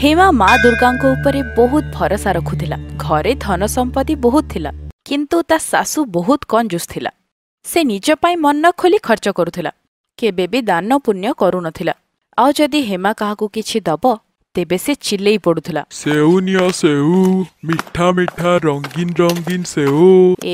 ହେମା ମା ଦୁର୍ଗାଙ୍କ ଉପରେ ବହୁତ ଭରସା ରଖୁଥିଲା ଘରେ ଧନ ସମ୍ପତ୍ତି ବହୁତ ଥିଲା କିନ୍ତୁ ତା ଶାଶୁ ବହୁତ କଞ୍ଜୁସ୍ ଥିଲା ସେ ନିଜ ପାଇଁ ମନ ନ ଖୋଲି ଖର୍ଚ୍ଚ କରୁଥିଲା କେବେ ବି ଦାନ ପୁଣ୍ୟ କରୁନଥିଲା ଆଉ ଯଦି ହେମା କାହାକୁ କିଛି ଦବ ତେବେ ସେ ଚିଲେଇ ପଡୁଥିଲା ସେଉ ନିଅ ସେଉ ମିଠା ମିଠା ରଙ୍ଗୀନ ରଙ୍ଗୀନ ସେଉ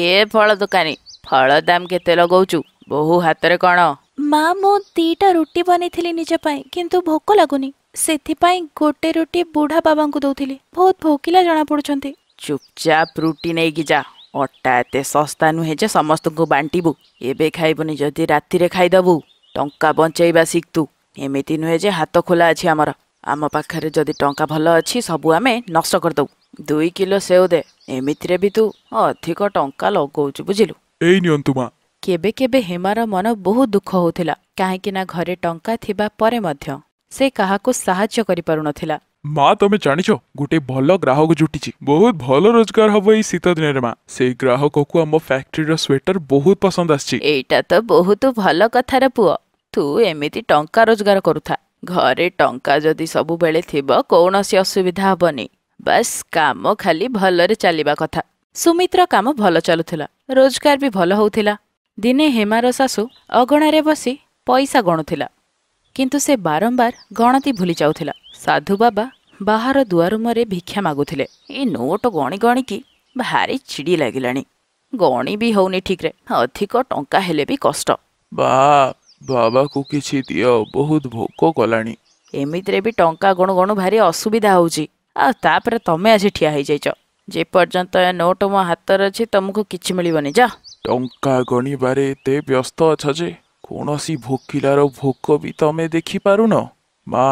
ଏ ଫଳ ଦୋକାନୀ ଫଳ ଦାମ କେତେ ଲଗଉଛୁ ବୋହୁ ହାତରେ କ'ଣ ମା ମୁଁ ଦିଟା ରୁଟି ବନେଇଥିଲି ନିଜ ପାଇଁ କିନ୍ତୁ ଭୋକ ଲାଗୁନି ସେଥିପାଇଁ ଗୋଟେ ରୁଟି ବୁଢା ବାବାଙ୍କୁ ଦଉଥିଲି ବହୁତ ଭୋକିଲା ଜଣା ପଡୁଛନ୍ତି ଚୁପଚାପ ରୁଟି ନେଇକି ଯା ଅଟା ଏତେ ଶସ୍ତା ନୁହେଁ ଯେ ସମସ୍ତଙ୍କୁ ବାଣ୍ଟିବୁ ଏବେ ଖାଇବୁନି ଯଦି ରାତିରେ ଖାଇଦବୁ ଟଙ୍କା ବଞ୍ଚେଇବା ଶିଖତୁ ଏମିତି ନୁହେଁ ଯେ ହାତ ଖୋଲା ଅଛି ଆମର ଆମ ପାଖରେ ଯଦି ଟଙ୍କା ଭଲ ଅଛି ସବୁ ଆମେ ନଷ୍ଟ କରିଦେବୁ ଦୁଇ କିଲୋ ସେଓ ଦେ ଏମିତିରେ ବି ତୁ ଅଧିକ ଟଙ୍କା ଲଗଉଛୁ ବୁଝିଲୁ ଏଇ ନିଅନ୍ତୁ ମା କେବେ କେବେ ହେମାର ମନ ବହୁତ ଦୁଃଖ ହଉଥିଲା କାହିଁକି ନା ଘରେ ଟଙ୍କା ଥିବା ପରେ ମଧ୍ୟ ସେ କାହାକୁ ସାହାଯ୍ୟ କରିପାରୁନଥିଲା ମା ତମେ ଜାଣିଛ ଗୋଟେ ଭଲ ଗ୍ରାହକ ଜୁଟିଛି ବହୁତ ଭଲ ରୋଜଗାର ହବ ଏଇ ଶୀତ ଦିନରେ ମା ସେଇ ଗ୍ରାହକକୁ ଆମ ଫ୍ୟାକ୍ଟ୍ରିର ସ୍ୱେଟର ବହୁତ ପସନ୍ଦ ଆସିଛି ଏଇଟା ତ ବହୁତ ଭଲ କଥାର ପୁଅ ତୁ ଏମିତି ଟଙ୍କା ରୋଜଗାର କରୁଥା ଘରେ ଟଙ୍କା ଯଦି ସବୁବେଳେ ଥିବ କୌଣସି ଅସୁବିଧା ହବନି ବାସ୍ କାମ ଖାଲି ଭଲରେ ଚାଲିବା କଥା ସୁମିତ୍ର କାମ ଭଲ ଚାଲୁଥିଲା ରୋଜଗାର ବି ଭଲ ହଉଥିଲା ଦିନେ ହେମାର ଶାଶୁ ଅଗଣାରେ ବସି ପଇସା ଗଣୁଥିଲା କିନ୍ତୁ ସେ ବାରମ୍ବାର ଗଣତି ଭୁଲି ଯାଉଥିଲା ସାଧୁ ବାବା ବାହାର ଦୁଆରୁମରେ ଭିକ୍ଷା ମାଗୁଥିଲେ ଏ ନୋଟ ଗଣି ଗଣିକି ଭାରି ଚିଡ଼ି ଲାଗିଲାଣି ଗଣି ବି ହଉନି ଠିକ୍ରେ ଅଧିକ ଟଙ୍କା ହେଲେ ବି କଷ୍ଟ ବା ବାବାକୁ କିଛି ଦିଅ ବହୁତ ଭୋକ କଲାଣି ଏମିତିରେ ବି ଟଙ୍କା ଗଣୁ ଗଣୁ ଭାରି ଅସୁବିଧା ହେଉଛି ଆଉ ତାପରେ ତମେ ଆସି ଠିଆ ହେଇଯାଇଛ ଯେପର୍ଯ୍ୟନ୍ତ ଏ ନୋଟ ମୋ ହାତରେ ଅଛି ତମକୁ କିଛି ମିଳିବନି ଯା ଟଙ୍କା ଗଣିବାରେ ଏତେ ବ୍ୟସ୍ତ ଅଛ ଯେ କୌଣସି ଭୋକିଲାର ଭୋକ ବି ତମେ ଦେଖିପାରୁନ ମା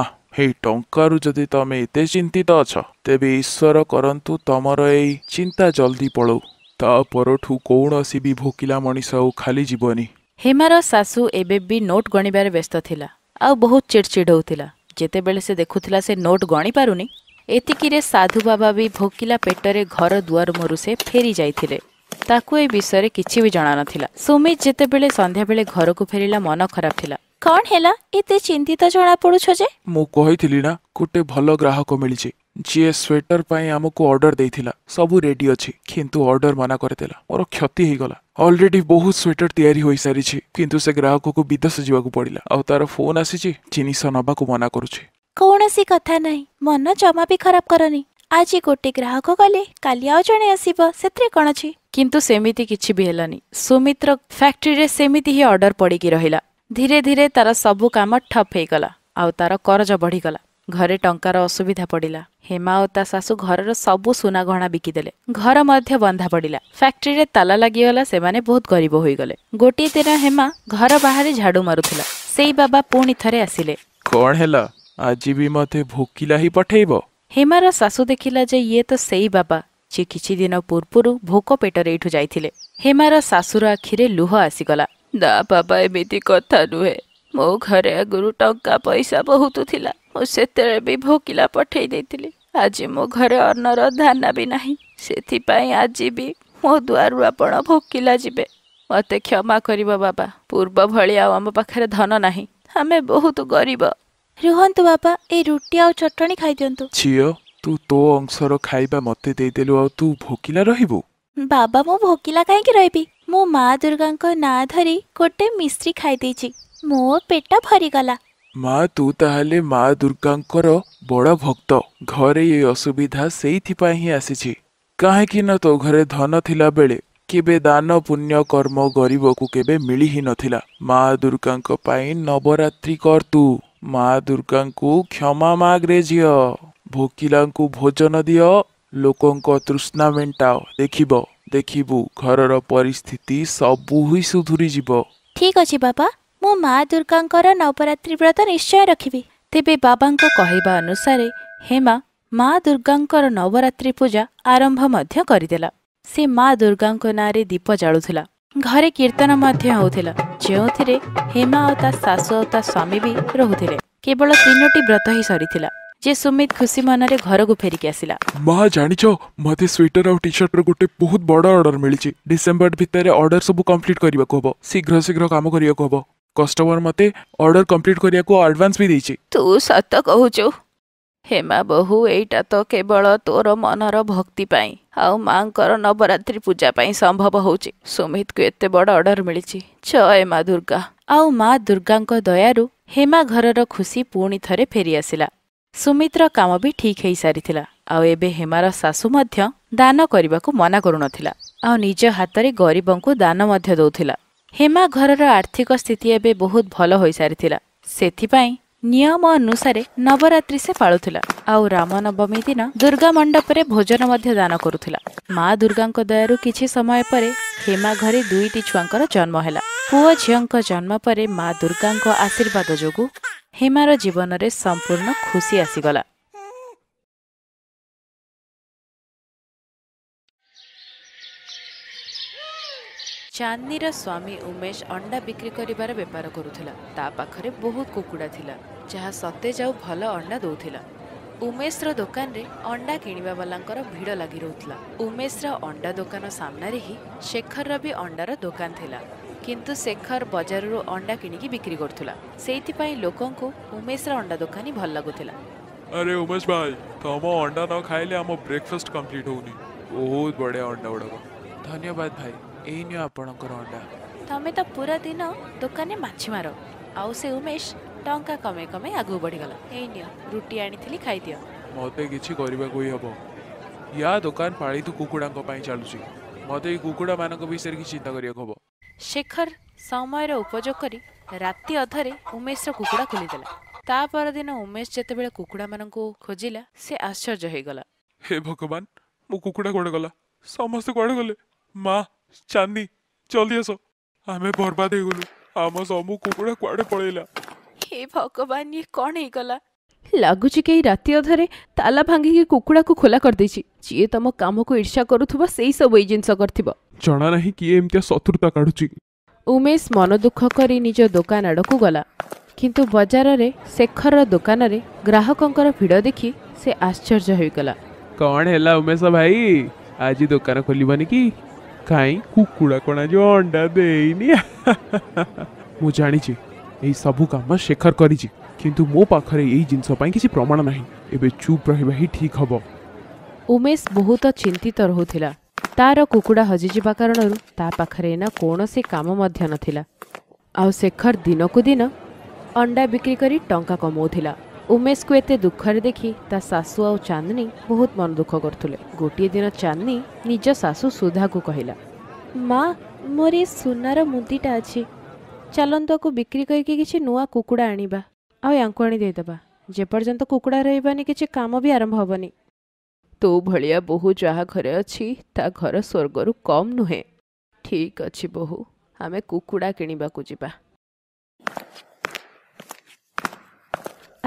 ଏହି ଟଙ୍କାରୁ ଯଦି ତମେ ଏତେ ଚିନ୍ତିତ ଅଛ ତେବେ ଈଶ୍ୱର କରନ୍ତୁ ତମର ଏଇ ଚିନ୍ତା ଜଲ୍ଦି ପଳଉ ତା ପରଠୁ କୌଣସି ବି ଭୋକିଲା ମଣିଷ ଆଉ ଖାଲି ଯିବନି ହେମାର ଶାଶୁ ଏବେ ବି ନୋଟ୍ ଗଣିବାରେ ବ୍ୟସ୍ତ ଥିଲା ଆଉ ବହୁତ ଚିଡ଼ଚିଡ଼ ହେଉଥିଲା ଯେତେବେଳେ ସେ ଦେଖୁଥିଲା ସେ ନୋଟ୍ ଗଣିପାରୁନି ଏତିକିରେ ସାଧୁ ବାବା ବି ଭୋକିଲା ପେଟରେ ଘର ଦୁଆର ମୁହଁରୁ ସେ ଫେରି ଯାଇଥିଲେ ତାକୁ ଏ ବିଷୟରେ କିଛି ବି ଜଣାନଥିଲା ସୁମିତ ଯେତେବେଳେ ସନ୍ଧ୍ୟାବେଳେ ଘରକୁ ଫେରିଲା ମନ ଖରାପ ଥିଲା କ'ଣ ହେଲା ଏତେ ଚିନ୍ତିତ ଜଣାପଡ଼ୁଛ ଯେ ମୁଁ କହିଥିଲି ନା ଗୋଟେ ଭଲ ଗ୍ରାହକ ମିଳିଛି ଯିଏ ସ୍ୱେଟର ପାଇଁ ଆମକୁ ଅର୍ଡର ଦେଇଥିଲା ସବୁ ରେଡି ଅଛି କିନ୍ତୁ ଅର୍ଡର ମନା କରିଦେଲା ମୋର କ୍ଷତି ହେଇଗଲା ଅଲରେଡି ବହୁତ ସ୍ୱେଟର ତିଆରି ହୋଇସାରିଛି କିନ୍ତୁ ସେ ଗ୍ରାହକକୁ ବିଦେଶ ଯିବାକୁ ପଡ଼ିଲା ଆଉ ତାର ଫୋନ୍ ଆସିଛି ଜିନିଷ ନେବାକୁ ମନା କରୁଛି କୌଣସି କଥା ନାହିଁ ମନ ଜମା ବି ଖରାପ କରନି ଆଜି ଗୋଟେ ଗ୍ରାହକ ଗଲେ କାଲି ଆଉ ଜଣେ ଆସିବ ସେଥିରେ କ'ଣ ଅଛି କିନ୍ତୁ ସେମିତି କିଛି ବି ହେଲାନି ସୁମିତ୍ର ଫ୍ୟାକ୍ଟ୍ରିରେ ସେମିତି ହିଁ ଅର୍ଡର ପଡ଼ିକି ରହିଲା ଧୀରେ ଧୀରେ ତାର ସବୁ କାମ ଠପ୍ ହେଇଗଲା ଆଉ ତାର କରଜ ବଢ଼ିଗଲା ଘରେ ଟଙ୍କାର ଅସୁବିଧା ପଡ଼ିଲା ହେମା ଓ ତା ଶାଶୁ ଘରର ସବୁ ସୁନାଗହଣା ବିକିଦେଲେ ଘର ମଧ୍ୟ ବନ୍ଧା ପଡ଼ିଲା ଫ୍ୟାକ୍ଟ୍ରିରେ ତାଲା ଲାଗିଗଲା ସେମାନେ ବହୁତ ଗରିବ ହୋଇଗଲେ ଗୋଟିଏ ଦିନ ହେମା ଘର ବାହାରେ ଝାଡ଼ୁ ମାରୁଥିଲା ସେଇ ବାବା ପୁଣି ଥରେ ଆସିଲେ କ'ଣ ହେଲା ଆଜି ବି ମୋତେ ଭୋକିଲା ହିଁ ପଠେଇବ ହେମାର ଶାଶୁ ଦେଖିଲା ଯେ ଇଏ ତ ସେଇ ବାବା ସେ କିଛିଦିନ ପୂର୍ବରୁ ଭୋକ ପେଟରେ ଏଠୁ ଯାଇଥିଲେ ହେମାର ଶାଶୁର ଆଖିରେ ଲୁହ ଆସିଗଲା ଦା ବାବା ଏମିତି କଥା ନୁହେଁ ମୋ ଘରେ ଆଗରୁ ଟଙ୍କା ପଇସା ବହୁତ ଥିଲା ମୁଁ ସେତେବେଳେ ବି ଭୋକିଲା ପଠେଇ ଦେଇଥିଲି ଆଜି ମୋ ଘରେ ଅନ୍ନର ଧାନା ବି ନାହିଁ ସେଥିପାଇଁ ଆଜି ବି ମୋ ଦୁଆରୁ ଆପଣ ଭୋକିଲା ଯିବେ ମୋତେ କ୍ଷମା କରିବ ବାବା ପୂର୍ବ ଭଳି ଆଉ ଆମ ପାଖରେ ଧନ ନାହିଁ ଆମେ ବହୁତ ଗରିବ ରୁହନ୍ତୁ ବାପା ଏ ରୁଟି ଆଉ ଚଟଣି ଖାଇଦିଅନ୍ତୁ ଝିଅ ତୁ ତୋ ଅଂଶର ଖାଇବା ମତେ ଦେଇଦେଲୁ ଆଉ ତୁ ଭୋକିଲା ରହିବୁ ବାବା ମୁଁ ଭୋକିଲା କାହିଁକି ରହିବି ମୋ ମା ଦୁର୍ଗାଙ୍କ ନାଁ ଧରି ଗୋଟେ ମିଶ୍ରି ଖାଇଦେଇଛି ମୋ ପେଟ ଭରିଗଲା ମା ତୁ ତାହେଲେ ମା ଦୁର୍ଗାଙ୍କର ବଡ଼ ଭକ୍ତ ଘରେ ଏ ଅସୁବିଧା ସେଇଥିପାଇଁ ହିଁ ଆସିଛି କାହିଁକି ନା ତୋ ଘରେ ଧନ ଥିଲାବେଳେ କେବେ ଦାନ ପୁଣ୍ୟ କର୍ମ ଗରିବକୁ କେବେ ମିଳି ହିଁ ନଥିଲା ମା ଦୁର୍ଗାଙ୍କ ପାଇଁ ନବରାତ୍ରି କର ତୁ ମା ଦୁର୍ଗାଙ୍କୁ କ୍ଷମା ମାଗରେ ଝିଅ ଭୋକିଲାଙ୍କୁ ଭୋଜନ ଦିଅ ଲୋକଙ୍କ ତୃଷ୍ଣା ମେଣ୍ଟାଅ ଦେଖିବ ଦେଖିବୁ ଘରର ପରିସ୍ଥିତି ସବୁ ହିଁ ସୁଧୁରିଯିବ ଠିକ ଅଛି ବାବା ମୁଁ ମା ଦୁର୍ଗାଙ୍କର ନବରାତ୍ରି ବ୍ରତ ନିଶ୍ଚୟ ରଖିବି ତେବେ ବାବାଙ୍କ କହିବା ଅନୁସାରେ ହେମା ମା ଦୁର୍ଗାଙ୍କର ନବରାତ୍ରି ପୂଜା ଆରମ୍ଭ ମଧ୍ୟ କରିଦେଲା ସେ ମା ଦୁର୍ଗାଙ୍କ ନାଁରେ ଦୀପ ଜାଳୁଥିଲା ଘରେ କୀର୍ତ୍ତନ ମଧ୍ୟ ହେଉଥିଲା ଯେଉଁଥିରେ ହେମା ଓ ତା ଶାଶୁ ଓ ତା ସ୍ୱାମୀ ବି ରହୁଥିଲେ କେବଳ ତିନୋଟି ବ୍ରତ ହିଁ ସରିଥିଲା ଯେ ସୁମିତ ଖୁସି ମନରେ ଘରକୁ ଫେରିକି ଆସିଲା ମା ଜାଣିଛ ମୋତେ ସ୍ୱେଟର ଆଉ ଟି ସାର୍ଟର ଗୋଟେ ବହୁତ ବଡ଼ ଅର୍ଡର ମିଳିଛି ଡିସେମ୍ବର ଭିତରେ ଅର୍ଡର ସବୁ କମ୍ପ୍ଲିଟ୍ କରିବାକୁ ହବ ଶୀଘ୍ର ଶୀଘ୍ର କାମ କରିବାକୁ ହବ କଷ୍ଟମର ମୋତେ ଅର୍ଡର କମ୍ପ୍ଲିଟ୍ କରିବାକୁ ଆଡଭାନ୍ସ ବି ଦେଇଛି ତୁ ସତ କହୁଛୁ ହେମା ବୋହୁ ଏଇଟା ତ କେବଳ ତୋର ମନର ଭକ୍ତି ପାଇଁ ଆଉ ମାଙ୍କର ନବରାତ୍ରି ପୂଜା ପାଇଁ ସମ୍ଭବ ହେଉଛି ସୁମିତକୁ ଏତେ ବଡ଼ ଅର୍ଡର ମିଳିଛି ଜୟ ମା ଦୁର୍ଗା ଆଉ ମା ଦୁର୍ଗାଙ୍କ ଦୟାରୁ ହେମା ଘରର ଖୁସି ପୁଣି ଥରେ ଫେରିଆସିଲା ସୁମିତ୍ର କାମ ବି ଠିକ୍ ହେଇସାରିଥିଲା ଆଉ ଏବେ ହେମାର ଶାଶୁ ମଧ୍ୟ ଦାନ କରିବାକୁ ମନା କରୁନଥିଲା ଆଉ ନିଜ ହାତରେ ଗରିବଙ୍କୁ ଦାନ ମଧ୍ୟ ଦେଉଥିଲା ହେମା ଘରର ଆର୍ଥିକ ସ୍ଥିତି ଏବେ ବହୁତ ଭଲ ହୋଇସାରିଥିଲା ସେଥିପାଇଁ ନିୟମ ଅନୁସାରେ ନବରାତ୍ରି ସେ ପାଳୁଥିଲା ଆଉ ରାମନବମୀ ଦିନ ଦୁର୍ଗା ମଣ୍ଡପରେ ଭୋଜନ ମଧ୍ୟ ଦାନ କରୁଥିଲା ମା ଦୁର୍ଗାଙ୍କ ଦୟାରୁ କିଛି ସମୟ ପରେ ହେମା ଘରେ ଦୁଇଟି ଛୁଆଙ୍କର ଜନ୍ମ ହେଲା ପୁଅ ଝିଅଙ୍କ ଜନ୍ମ ପରେ ମା ଦୁର୍ଗାଙ୍କ ଆଶୀର୍ବାଦ ଯୋଗୁଁ ହେମାର ଜୀବନରେ ସମ୍ପୂର୍ଣ୍ଣ ଖୁସି ଆସିଗଲା ଚାନ୍ଦିର ସ୍ୱାମୀ ଉମେଶ ଅଣ୍ଡା ବିକ୍ରି କରିବାର ବେପାର କରୁଥିଲା ତା ପାଖରେ ବହୁତ କୁକୁଡ଼ା ଥିଲା ଯାହା ସତେ ଯାଉ ଭଲ ଅଣ୍ଡା ଦେଉଥିଲା ଉମେଶର ଦୋକାନରେ ଅଣ୍ଡା କିଣିବାବାଲାଙ୍କର ଭିଡ଼ ଲାଗି ରହୁଥିଲା ଉମେଶର ଅଣ୍ଡା ଦୋକାନ ସାମ୍ନାରେ ହିଁ ଶେଖରର ବି ଅଣ୍ଡାର ଦୋକାନ ଥିଲା କିନ୍ତୁ ଶେଖର ବଜାରରୁ ଅଣ୍ଡା କିଣିକି ବିକ୍ରି କରୁଥିଲା ସେଇଥିପାଇଁ ଲୋକଙ୍କୁ ଉମେଶର ଅଣ୍ଡା ଦୋକାନୀ ଭଲ ଲାଗୁଥିଲା ଆରେ ଉମେଶ ଭାଇ ତମ ଅଣ୍ଡା ନ ଖାଇଲେ ଆମ ବ୍ରେକଫାଷ୍ଟ କମ୍ପ୍ଲିଟ୍ ହେଉନି ବହୁତ ବଢ଼ିଆ ଅଣ୍ଡା ଗୁଡ଼ାକ ଧନ୍ୟବାଦ ଭାଇ ଏଇ ନିଅ ଆପଣଙ୍କର ଅଣ୍ଡା ତମେ ତ ପୁରା ଦିନ ଦୋକାନରେ ମାଛ ମାର ଆଉ ସେ ଉମେଶ ଟଙ୍କା କମେ କମେ ଆଗକୁ ବଢ଼ିଗଲା ଏଇ ନିଅ ରୁଟି ଆଣିଥିଲି ଖାଇଦିଅ ମୋତେ କିଛି କରିବାକୁ ହେବ ୟା ଦୋକାନ ପାଳିତ କୁକୁଡ଼ାଙ୍କ ପାଇଁ ଚାଲୁଛି ମୋତେ ଏଇ କୁକୁଡ଼ାମାନଙ୍କ ବିଷୟରେ କିଛି ଚିନ୍ତା କରିବାକୁ ହେବ ଶେଖର ସମୟର ଉପଯୋଗ କରି ରାତି ଅଧରେ ଉମେଶର କୁକୁଡ଼ା ଖୋଲିଦେଲା ତା ପରଦିନ ଉମେଶ ଯେତେବେଳେ କୁକୁଡ଼ାମାନଙ୍କୁ ଖୋଜିଲା ସେ ଆଶ୍ଚର୍ଯ୍ୟ ହେଇଗଲା ହେ ଭଗବାନ ମୁଁ କୁକୁଡ଼ା କୁଆଡ଼େ ଗଲା ସମସ୍ତେ କୁଆଡ଼େ ଗଲେ ମା ଚାନ୍ଦି ଜଲ୍ଦି ଆସ ଆମେ ବର୍ବାଦ ହେଇଗଲୁ ଆମ ସବୁ କୁକୁଡ଼ା କୁଆଡ଼େ ପଳେଇଲା ହେ ଭଗବାନ ଇଏ କ'ଣ ହେଇଗଲା ଲାଗୁଛି କେହି ରାତି ଅଧାରେ ତାଲା ଭାଙ୍ଗିକି କୁକୁଡ଼ାକୁ ଖୋଲା କରିଦେଇଛି ଯିଏ ତମ କାମକୁ ଈର୍ଷା କରୁଥିବ ସେଇ ସବୁ ଏଇ ଜିନିଷ କରିଥିବ ଜଣା ନାହିଁ କିଏ ଏମିତିଆ ଶତ୍ରୁତା କାଢୁଛି ଉମେଶ ମନ ଦୁଃଖ କରି ନିଜ ଦୋକାନ ଆଡ଼କୁ ଗଲା କିନ୍ତୁ ବଜାରରେ ଶେଖରର ଦୋକାନରେ ଗ୍ରାହକଙ୍କର ଭିଡ଼ ଦେଖି ସେ ଆଶ୍ଚର୍ଯ୍ୟ ହୋଇଗଲା କ'ଣ ହେଲା ଉମେଶ ଭାଇ ଆଜି ଦୋକାନ ଖୋଲିବନି କି काई कुकुड़ा कोना जो अंडा दे नी मु जानी छी शेखर करी छी किंतु मो पाखरे एई प्रमाण नाही एबे चुप रहबे ही ठीक हम उमेश बहुत चिंतित रोला तार कुकुड़ा हजिजिबा कारण ता पाखरे ना कोनोसी काम मध्य नथिला आ दिन कु दिन अंडा बिक्री करी टंका कमाउथिला ଉମେଶକୁ ଏତେ ଦୁଃଖରେ ଦେଖି ତା ଶାଶୁ ଆଉ ଚାନ୍ଦିନୀ ବହୁତ ମନ ଦୁଃଖ କରୁଥିଲେ ଗୋଟିଏ ଦିନ ଚାନ୍ଦିନୀ ନିଜ ଶାଶୁ ସୁଧାକୁ କହିଲା ମା ମୋର ଏ ସୁନାର ମୁଦିଟା ଅଛି ଚାଲନ୍ତୁ ଆକୁ ବିକ୍ରି କରିକି କିଛି ନୂଆ କୁକୁଡ଼ା ଆଣିବା ଆଉ ୟାଙ୍କୁ ଆଣି ଦେଇଦେବା ଯେପର୍ଯ୍ୟନ୍ତ କୁକୁଡ଼ା ରହିବାନି କିଛି କାମ ବି ଆରମ୍ଭ ହେବନି ତୋ ଭଳିଆ ବୋହୂ ଯାହା ଘରେ ଅଛି ତା ଘର ସ୍ୱର୍ଗରୁ କମ୍ ନୁହେଁ ଠିକ୍ ଅଛି ବୋହୂ ଆମେ କୁକୁଡ଼ା କିଣିବାକୁ ଯିବା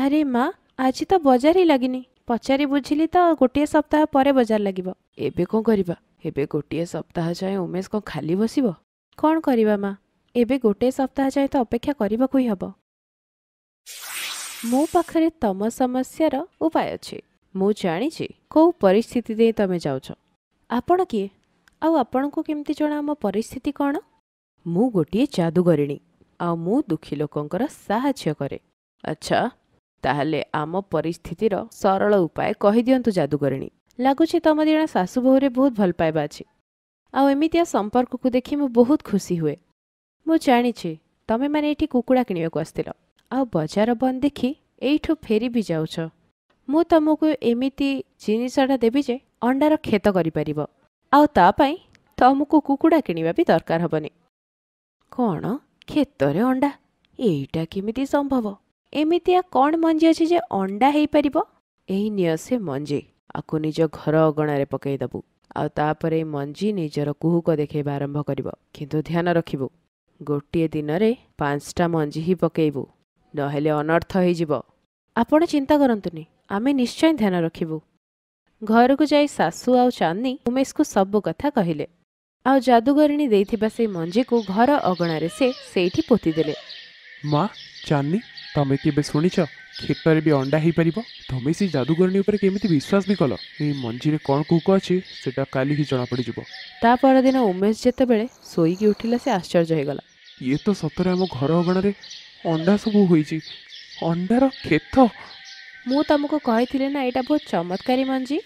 ଆରେ ମା ଆଜି ତ ବଜାର ହିଁ ଲାଗିନି ପଚାରି ବୁଝିଲି ତ ଗୋଟିଏ ସପ୍ତାହ ପରେ ବଜାର ଲାଗିବ ଏବେ କ'ଣ କରିବା ଏବେ ଗୋଟିଏ ସପ୍ତାହ ଯାଏଁ ଉମେଶ କ'ଣ ଖାଲି ବସିବ କ'ଣ କରିବା ମା ଏବେ ଗୋଟିଏ ସପ୍ତାହ ଯାଏଁ ତ ଅପେକ୍ଷା କରିବାକୁ ହିଁ ହେବ ମୋ ପାଖରେ ତମ ସମସ୍ୟାର ଉପାୟ ଅଛି ମୁଁ ଜାଣିଛି କେଉଁ ପରିସ୍ଥିତି ଦେଇ ତମେ ଯାଉଛ ଆପଣ କିଏ ଆଉ ଆପଣଙ୍କୁ କେମିତି ଜଣା ଆମ ପରିସ୍ଥିତି କ'ଣ ମୁଁ ଗୋଟିଏ ଜାଦୁଗରିଣୀ ଆଉ ମୁଁ ଦୁଃଖୀ ଲୋକଙ୍କର ସାହାଯ୍ୟ କରେ ଆଚ୍ଛା ତାହେଲେ ଆମ ପରିସ୍ଥିତିର ସରଳ ଉପାୟ କହିଦିଅନ୍ତୁ ଯାଦୁକରିଣୀ ଲାଗୁଛି ତମ ଦୁଇ ଶାଶୁ ବୋହୂରେ ବହୁତ ଭଲ ପାଇବା ଅଛି ଆଉ ଏମିତିଆ ସମ୍ପର୍କକୁ ଦେଖି ମୁଁ ବହୁତ ଖୁସି ହୁଏ ମୁଁ ଜାଣିଛି ତମେମାନେ ଏଇଠି କୁକୁଡ଼ା କିଣିବାକୁ ଆସିଥିଲ ଆଉ ବଜାର ବନ୍ଦ ଦେଖି ଏଇଠୁ ଫେରି ବି ଯାଉଛ ମୁଁ ତମକୁ ଏମିତି ଜିନିଷଟା ଦେବି ଯେ ଅଣ୍ଡାର କ୍ଷେତ କରିପାରିବ ଆଉ ତା ପାଇଁ ତମକୁ କୁକୁଡ଼ା କିଣିବା ବି ଦରକାର ହେବନି କ'ଣ କ୍ଷେତରେ ଅଣ୍ଡା ଏଇଟା କେମିତି ସମ୍ଭବ ଏମିତିଆ କ'ଣ ମଞ୍ଜି ଅଛି ଯେ ଅଣ୍ଡା ହେଇପାରିବ ଏହି ନିଅ ସେ ମଞ୍ଜି ଆକୁ ନିଜ ଘର ଅଗଣାରେ ପକାଇଦେବୁ ଆଉ ତାପରେ ମଞ୍ଜି ନିଜର କୁହୁକ ଦେଖାଇବା ଆରମ୍ଭ କରିବ କିନ୍ତୁ ଧ୍ୟାନ ରଖିବୁ ଗୋଟିଏ ଦିନରେ ପାଞ୍ଚଟା ମଞ୍ଜି ହିଁ ପକାଇବୁ ନହେଲେ ଅନର୍ଥ ହେଇଯିବ ଆପଣ ଚିନ୍ତା କରନ୍ତୁନି ଆମେ ନିଶ୍ଚୟ ଧ୍ୟାନ ରଖିବୁ ଘରକୁ ଯାଇ ଶାଶୁ ଆଉ ଚାନ୍ଦୀ ଉମେଶକୁ ସବୁ କଥା କହିଲେ ଆଉ ଯାଦୁଗରିଣୀ ଦେଇଥିବା ସେ ମଞ୍ଜିକୁ ଘର ଅଗଣାରେ ସେ ସେଇଠି ପୋତିଦେଲେ ମା ଚାନ୍ଦୀ ତମେ କେବେ ଶୁଣିଛ କ୍ଷେତରେ ବି ଅଣ୍ଡା ହେଇପାରିବ ତମେ ସେ ଯାଦୁଗରଣୀ ଉପରେ କେମିତି ବିଶ୍ୱାସ ବି କଲ ଏଇ ମଞ୍ଜିରେ କ'ଣ କୁକ ଅଛି ସେଟା କାଲି ହିଁ ଜଣାପଡ଼ିଯିବ ତା ପରଦିନ ଉମେଶ ଯେତେବେଳେ ଶୋଇକି ଉଠିଲା ସେ ଆଶ୍ଚର୍ଯ୍ୟ ହେଇଗଲା ଇଏ ତ ସତରେ ଆମ ଘର ଅଗଣାରେ ଅଣ୍ଡା ସବୁ ହୋଇଛି ଅଣ୍ଡାର କ୍ଷେତ ମୁଁ ତମକୁ କହିଥିଲି ନା ଏଇଟା ବହୁତ ଚମତ୍କାରୀ ମଞ୍ଜି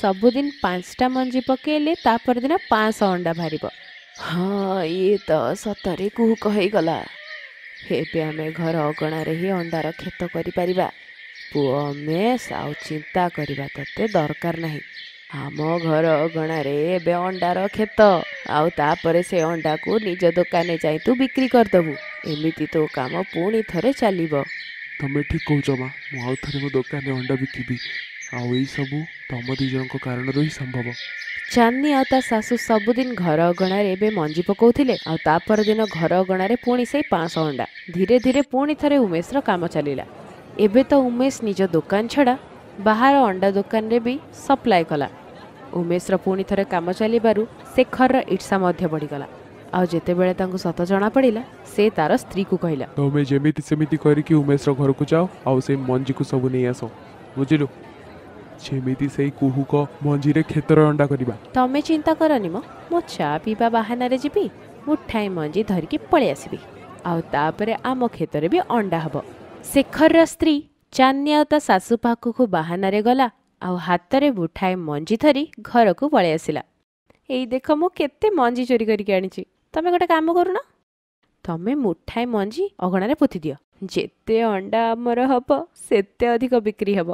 ସବୁଦିନ ପାଞ୍ଚଟା ମଞ୍ଜି ପକାଇଲେ ତା ପରଦିନ ପାଞ୍ଚଶହ ଅଣ୍ଡା ବାହାରିବ ହଁ ଇଏ ତ ସତରେ କୁହୁକ ହେଇଗଲା ଏବେ ଆମେ ଘର ଅଗଣାରେ ହିଁ ଅଣ୍ଡାର କ୍ଷତ କରିପାରିବା ପୁଅ ମେସ୍ ଆଉ ଚିନ୍ତା କରିବା ତତେ ଦରକାର ନାହିଁ ଆମ ଘର ଅଗଣାରେ ଏବେ ଅଣ୍ଡାର କ୍ଷେତ ଆଉ ତାପରେ ସେ ଅଣ୍ଡାକୁ ନିଜ ଦୋକାନରେ ଯାଇ ତୁ ବିକ୍ରି କରିଦେବୁ ଏମିତି ତୋ କାମ ପୁଣି ଥରେ ଚାଲିବ ତମେ ଠିକ କହୁଛ ମା ମୁଁ ଆଉ ଥରେ ମୋ ଦୋକାନରେ ଅଣ୍ଡା ବିକିବି सम्भव चानी आउ शासु सबुदिन घर अगणाले मजी पर दिन घर से पछि पाँच धीरे धीरे पुणी पर उमेश काम छड़ा बाहर छ दुकान रे भी सप्लाई कला उमेश र पिथै काम चाहिँ खर र इर्षा बढिगलाउँदा सत जना पढिसे तार स्थीको कहिला उमेश घरको जाऊ आउ म सबैस ସେମିତି ସେଇ କୁହୁକ ମଞ୍ଜିରେ କ୍ଷେତର ଅଣ୍ଡା କରିବା ତମେ ଚିନ୍ତା କରନି ମ ମୋ ଚା ପିଇବା ବାହାନାରେ ଯିବି ମୁଁ ଠାଇ ମଞ୍ଜି ଧରିକି ପଳେଇ ଆସିବି ଆଉ ତାପରେ ଆମ କ୍ଷେତରେ ବି ଅଣ୍ଡା ହବ ଶେଖରର ସ୍ତ୍ରୀ ଚାନ୍ୟା ତା ଶାଶୁ ପାଖକୁ ବାହାନାରେ ଗଲା ଆଉ ହାତରେ ବୁଠାଏ ମଞ୍ଜି ଧରି ଘରକୁ ପଳେଇ ଆସିଲା ଏଇ ଦେଖ ମୁଁ କେତେ ମଞ୍ଜି ଚୋରି କରିକି ଆଣିଛି ତମେ ଗୋଟେ କାମ କରୁନ ତମେ ମୁଠାଏ ମଞ୍ଜି ଅଗଣାରେ ପୋତିଦିଅ ଯେତେ ଅଣ୍ଡା ଆମର ହବ ସେତେ ଅଧିକ ବିକ୍ରି ହେବ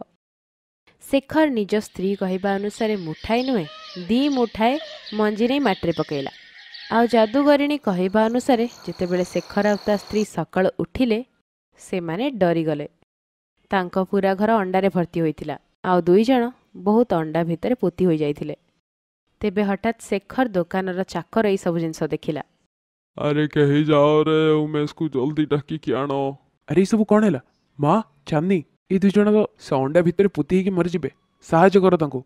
ଶେଖର ନିଜ ସ୍ତ୍ରୀ କହିବା ଅନୁସାରେ ମୁଠାଏ ନୁହେଁ ଦି ମୁଠାଏ ମଞ୍ଜି ନେଇ ମାଟିରେ ପକାଇଲା ଆଉ ଯାଦୁଗରିଣୀ କହିବା ଅନୁସାରେ ଯେତେବେଳେ ଶେଖର ଆଉ ତା ସ୍ତ୍ରୀ ସକାଳୁ ଉଠିଲେ ସେମାନେ ଡରିଗଲେ ତାଙ୍କ ପୁରା ଘର ଅଣ୍ଡାରେ ଭର୍ତ୍ତି ହୋଇଥିଲା ଆଉ ଦୁଇଜଣ ବହୁତ ଅଣ୍ଡା ଭିତରେ ପୋତି ହୋଇଯାଇଥିଲେ ତେବେ ହଠାତ୍ ଶେଖର ଦୋକାନର ଚାକର ଏଇସବୁ ଜିନିଷ ଦେଖିଲା ଆରେ କେହି ଯାଅ ରେ ଉମେଶକୁ ଜଲ୍ଦି ଡାକିକି ଆଣ ଆରେ ଏଇସବୁ କ'ଣ ହେଲା ମା ଚାନ୍ଦି ଏ ଦୁଇ ଜଣ ସେ ଅଣ୍ଡା ଭିତରେ ପୋତି ହେଇକି ମରିଯିବେ ସାହାଯ୍ୟ କର ତାଙ୍କୁ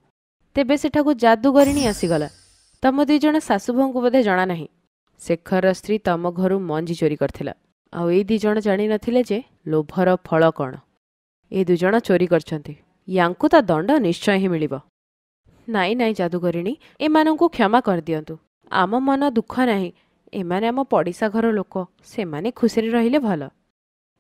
ତେବେ ସେଠାକୁ ଯାଦୁଗରିଣୀ ଆସିଗଲା ତମ ଦୁଇ ଜଣ ଶାଶୁଭଙ୍କୁ ବୋଧେ ଜଣା ନାହିଁ ଶେଖରର ସ୍ତ୍ରୀ ତମ ଘରୁ ମଞ୍ଜି ଚୋରି କରିଥିଲା ଆଉ ଏଇ ଦୁଇ ଜଣ ଜାଣିନଥିଲେ ଯେ ଲୋଭର ଫଳ କ'ଣ ଏ ଦୁଇ ଜଣ ଚୋରି କରିଛନ୍ତି ୟାଙ୍କୁ ତା ଦଣ୍ଡ ନିଶ୍ଚୟ ହିଁ ମିଳିବ ନାଇଁ ନାଇଁ ଯାଦୁଗରିଣୀ ଏମାନଙ୍କୁ କ୍ଷମା କରିଦିଅନ୍ତୁ ଆମ ମନ ଦୁଃଖ ନାହିଁ ଏମାନେ ଆମ ପଡ଼ିଶା ଘର ଲୋକ ସେମାନେ ଖୁସିରେ ରହିଲେ ଭଲ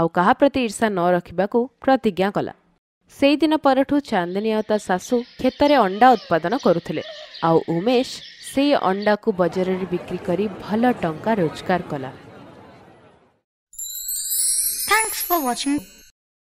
ଆଉ କାହା ପ୍ରତି ଈର୍ଷା ନ ରଖିବାକୁ ପ୍ରତିଜ୍ଞା କଲା ସେଇଦିନ ପରଠୁ ଚାନ୍ଦିନୀ ଆଉ ତା ଶାଶୁ କ୍ଷେତରେ ଅଣ୍ଡା ଉତ୍ପାଦନ କରୁଥିଲେ ଆଉ ଉମେଶ ସେହି ଅଣ୍ଡାକୁ ବଜାରରେ ବିକ୍ରି କରି ଭଲ ଟଙ୍କା ରୋଜଗାର କଲା